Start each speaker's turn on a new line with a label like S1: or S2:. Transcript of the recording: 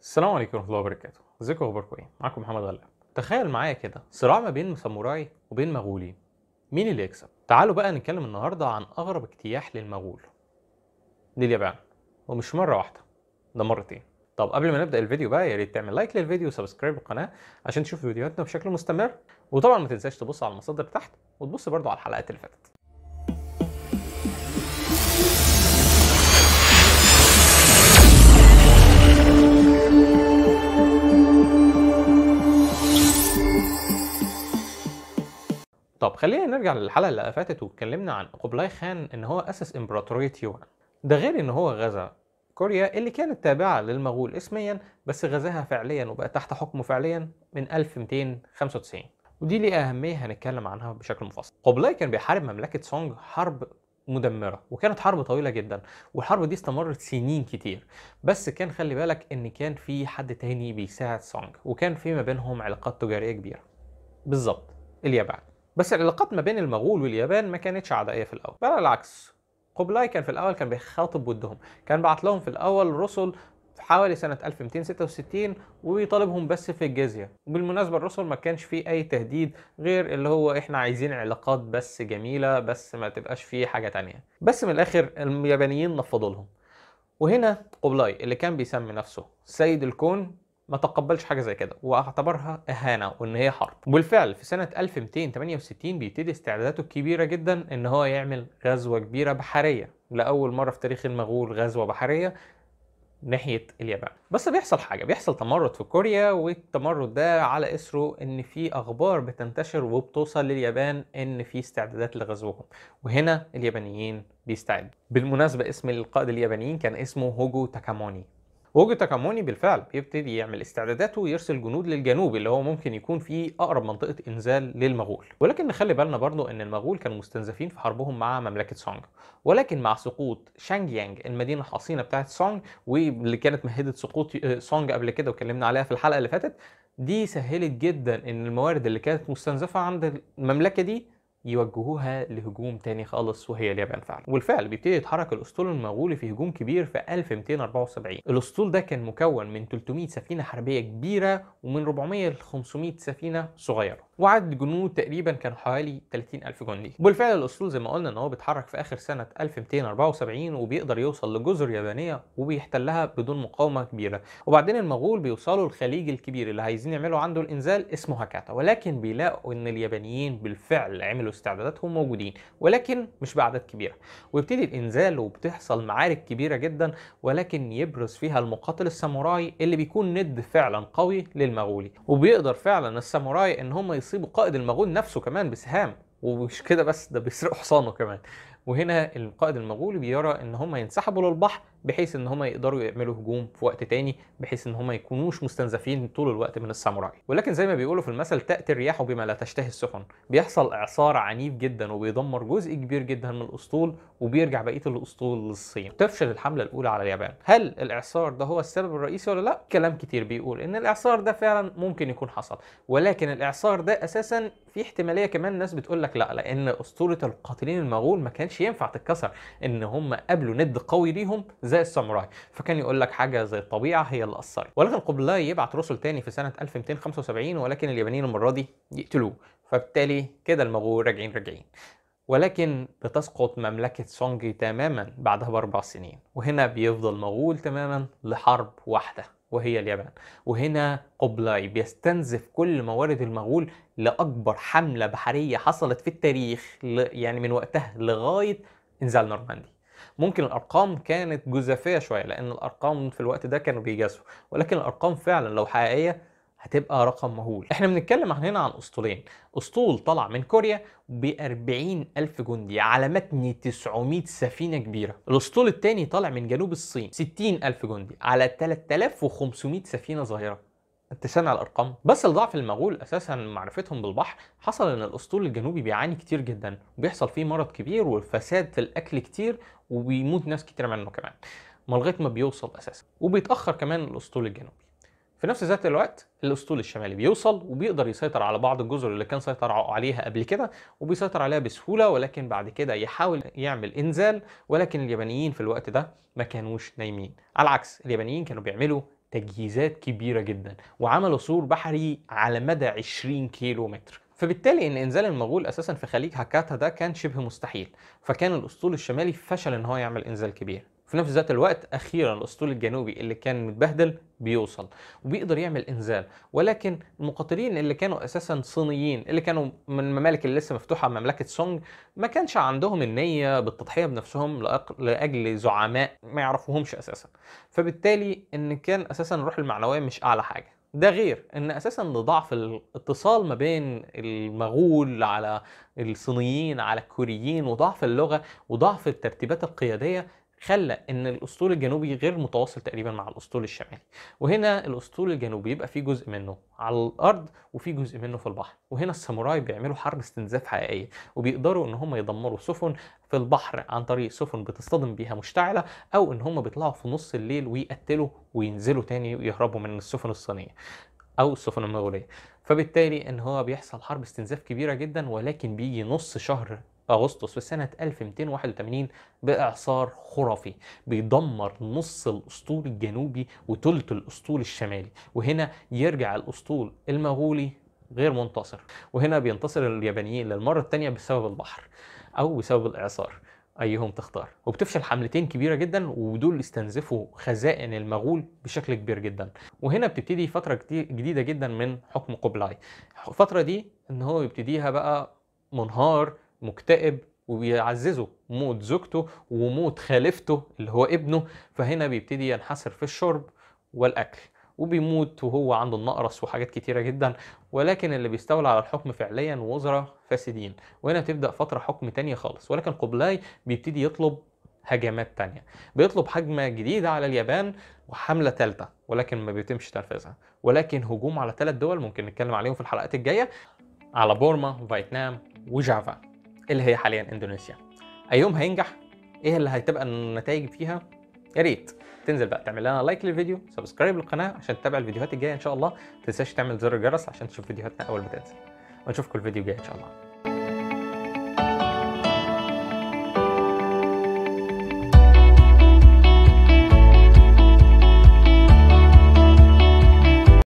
S1: السلام عليكم ورحمه الله وبركاته ازيكم اخباركم ايه معاكم محمد غلا تخيل معايا كده صراع ما بين ساموراي وبين مغولين مين اللي يكسب تعالوا بقى نتكلم النهارده عن اغرب اجتياح للمغول لليابان ومش مره واحده ده مرتين طب قبل ما نبدا الفيديو بقى يا ريت تعمل لايك للفيديو وسبسكرايب للقناه عشان تشوف فيديوهاتنا بشكل مستمر وطبعا ما تنساش تبص على المصادر تحت وتبص برضو على الحلقات اللي فاتت طب خلينا نرجع للحلقه اللي فاتت واتكلمنا عن قبلاي خان ان هو اسس امبراطوريه يوان ده غير ان هو غزا كوريا اللي كانت تابعه للمغول اسميا بس غزاها فعليا وبقى تحت حكمه فعليا من 1295 ودي ليه اهميه هنتكلم عنها بشكل مفصل قبلاي كان بيحارب مملكه سونج حرب مدمرة وكانت حرب طويلة جدا والحرب دي استمرت سنين كتير بس كان خلي بالك ان كان في حد تاني بيساعد سونج وكان في ما بينهم علاقات تجارية كبيرة بالظبط اليابان بس العلاقات ما بين المغول واليابان ما كانتش عدائيه في الاول بل العكس قبلاي كان في الاول كان بيخاطب ودهم كان بعت لهم في الاول رسل في حوالي سنة 1266 وبيطالبهم بس في الجزية وبالمناسبة الرسل ما كانش فيه أي تهديد غير اللي هو إحنا عايزين علاقات بس جميلة بس ما تبقاش فيه حاجة تانية بس من الآخر اليابانيين نفضوا لهم وهنا قبلاي اللي كان بيسمي نفسه سيد الكون ما تقبلش حاجه زي كده واعتبرها اهانه وان هي حرب وبالفعل في سنه 1268 بيبتدي استعداداته الكبيره جدا ان هو يعمل غزوه كبيره بحريه لاول مره في تاريخ المغول غزوه بحريه ناحيه اليابان بس بيحصل حاجه بيحصل تمرد في كوريا والتمرد ده على اثره ان في اخبار بتنتشر وبتوصل لليابان ان في استعدادات لغزوهم وهنا اليابانيين بيستعدوا بالمناسبه اسم القائد اليابانيين كان اسمه هوجو تاكاموني وجد تاكاموني بالفعل بيبتدي يعمل استعداداته ويرسل جنود للجنوب اللي هو ممكن يكون فيه اقرب منطقه انزال للمغول ولكن نخلي بالنا برضو ان المغول كانوا مستنزفين في حربهم مع مملكه سونج ولكن مع سقوط شانج يانج المدينه الحصينه بتاعه سونج واللي كانت مهدت سقوط سونج قبل كده وكلمنا عليها في الحلقه اللي فاتت دي سهلت جدا ان الموارد اللي كانت مستنزفه عند المملكه دي يوجهوها لهجوم تاني خالص وهي اليابان فعلا والفعل بيبتدي يتحرك الاسطول المغولي في هجوم كبير في 1274 الاسطول ده كان مكون من 300 سفينه حربيه كبيره ومن 400 ل 500 سفينه صغيره وعدد جنود تقريبا كان حوالي 30000 جندي وبالفعل الاسطول زي ما قلنا ان هو بيتحرك في اخر سنه 1274 وبيقدر يوصل لجزر يابانيه وبيحتلها بدون مقاومه كبيره وبعدين المغول بيوصلوا الخليج الكبير اللي عايزين يعملوا عنده الانزال اسمه هاكاتا ولكن بيلاقوا ان اليابانيين بالفعل عملوا استعداداتهم موجودين ولكن مش باعداد كبيره ويبتدي الانزال وبتحصل معارك كبيره جدا ولكن يبرز فيها المقاتل الساموراي اللي بيكون ند فعلا قوي للمغولي وبيقدر فعلا الساموراي ان هم بيصيبوا قائد المغول نفسه كمان بسهام ومش كده بس ده بيسرقوا حصانه كمان وهنا القائد المغولي بيرى ان هم ينسحبوا للبحر بحيث ان هما يقدروا يعملوا هجوم في وقت تاني بحيث ان هما ما يكونوش مستنزفين طول الوقت من الساموراي ولكن زي ما بيقولوا في المثل تاتي الرياح بما لا تشتهي السفن بيحصل اعصار عنيف جدا وبيدمر جزء كبير جدا من الاسطول وبيرجع بقيه الاسطول للصين تفشل الحمله الاولى على اليابان هل الاعصار ده هو السبب الرئيسي ولا لا كلام كتير بيقول ان الاعصار ده فعلا ممكن يكون حصل ولكن الاعصار ده اساسا في احتماليه كمان ناس بتقول لك لا لان اسطوره القاتلين المغول ما كانش ينفع تتكسر ان هم قابلوا ند قوي ليهم زي الساموراي فكان يقول لك حاجه زي الطبيعه هي اللي اثرت ولكن قبلاي يبعت رسل تاني في سنه 1275 ولكن اليابانيين المره دي يقتلوه فبالتالي كده المغول راجعين راجعين ولكن بتسقط مملكة سونجي تماما بعدها بأربع سنين وهنا بيفضل مغول تماما لحرب واحدة وهي اليابان وهنا قبلاي بيستنزف كل موارد المغول لأكبر حملة بحرية حصلت في التاريخ يعني من وقتها لغاية انزال نورماندي ممكن الارقام كانت جزافيه شويه لان الارقام في الوقت ده كانوا بيجازفوا ولكن الارقام فعلا لو حقيقيه هتبقى رقم مهول احنا بنتكلم هنا عن اسطولين اسطول طلع من كوريا ب الف جندي على متن 900 سفينه كبيره الاسطول الثاني طالع من جنوب الصين 60 الف جندي على 3500 سفينه صغيره اتسان على الارقام بس لضعف المغول اساسا معرفتهم بالبحر حصل ان الاسطول الجنوبي بيعاني كتير جدا وبيحصل فيه مرض كبير وفساد في الاكل كتير وبيموت ناس كتير منه كمان لغايه ما بيوصل اساسا وبيتاخر كمان الاسطول الجنوبي في نفس ذات الوقت الاسطول الشمالي بيوصل وبيقدر يسيطر على بعض الجزر اللي كان سيطر عليها قبل كده وبيسيطر عليها بسهوله ولكن بعد كده يحاول يعمل انزال ولكن اليابانيين في الوقت ده ما كانوش نايمين على العكس اليابانيين كانوا بيعملوا تجهيزات كبيرة جدا وعملوا سور بحري على مدى 20 كيلو متر فبالتالي ان انزال المغول اساسا في خليج هاكاتا ده كان شبه مستحيل فكان الاسطول الشمالي فشل ان هو يعمل انزال كبير في نفس ذات الوقت اخيرا الاسطول الجنوبي اللي كان متبهدل بيوصل وبيقدر يعمل انزال ولكن المقاتلين اللي كانوا اساسا صينيين اللي كانوا من الممالك اللي لسه مفتوحه مملكه سونج ما كانش عندهم النيه بالتضحيه بنفسهم لاجل زعماء ما يعرفوهمش اساسا فبالتالي ان كان اساسا الروح المعنويه مش اعلى حاجه ده غير ان اساسا لضعف الاتصال ما بين المغول على الصينيين على الكوريين وضعف اللغه وضعف الترتيبات القياديه خلى ان الاسطول الجنوبي غير متواصل تقريبا مع الاسطول الشمالي وهنا الاسطول الجنوبي يبقى فيه جزء منه على الارض وفيه جزء منه في البحر وهنا الساموراي بيعملوا حرب استنزاف حقيقيه وبيقدروا ان هم يدمروا سفن في البحر عن طريق سفن بتصطدم بيها مشتعله او ان هم بيطلعوا في نص الليل ويقتلوا وينزلوا تاني ويهربوا من السفن الصينيه او السفن المغوليه فبالتالي ان هو بيحصل حرب استنزاف كبيره جدا ولكن بيجي نص شهر أغسطس في سنة 1281 بإعصار خرافي بيدمر نص الأسطول الجنوبي وثلث الأسطول الشمالي وهنا يرجع الأسطول المغولي غير منتصر وهنا بينتصر اليابانيين للمرة الثانية بسبب البحر أو بسبب الإعصار ايهم تختار وبتفشل حملتين كبيره جدا ودول استنزفوا خزائن المغول بشكل كبير جدا وهنا بتبتدي فتره جديده جدا من حكم قبلاي الفتره دي ان هو يبتديها بقى منهار مكتئب وبيعززه موت زوجته وموت خالفته اللي هو ابنه فهنا بيبتدي ينحسر في الشرب والاكل وبيموت وهو عنده النقرس وحاجات كتيره جدا ولكن اللي بيستولى على الحكم فعليا وزراء فاسدين وهنا بتبدا فتره حكم تانية خالص ولكن قبلاي بيبتدي يطلب هجمات تانية بيطلب هجمة جديدة على اليابان وحملة ثالثة ولكن ما بيتمش تنفيذها ولكن هجوم على ثلاث دول ممكن نتكلم عليهم في الحلقات الجاية على بورما فيتنام وجافا اللي هي حاليا اندونيسيا ايهم هينجح ايه اللي هتبقى النتائج فيها يا ريت تنزل بقى تعمل لنا لايك للفيديو سبسكرايب للقناه عشان تتابع الفيديوهات الجايه ان شاء الله ما تنساش تعمل زر الجرس عشان تشوف فيديوهاتنا اول ما تنزل ونشوفكم الفيديو الجاي ان شاء الله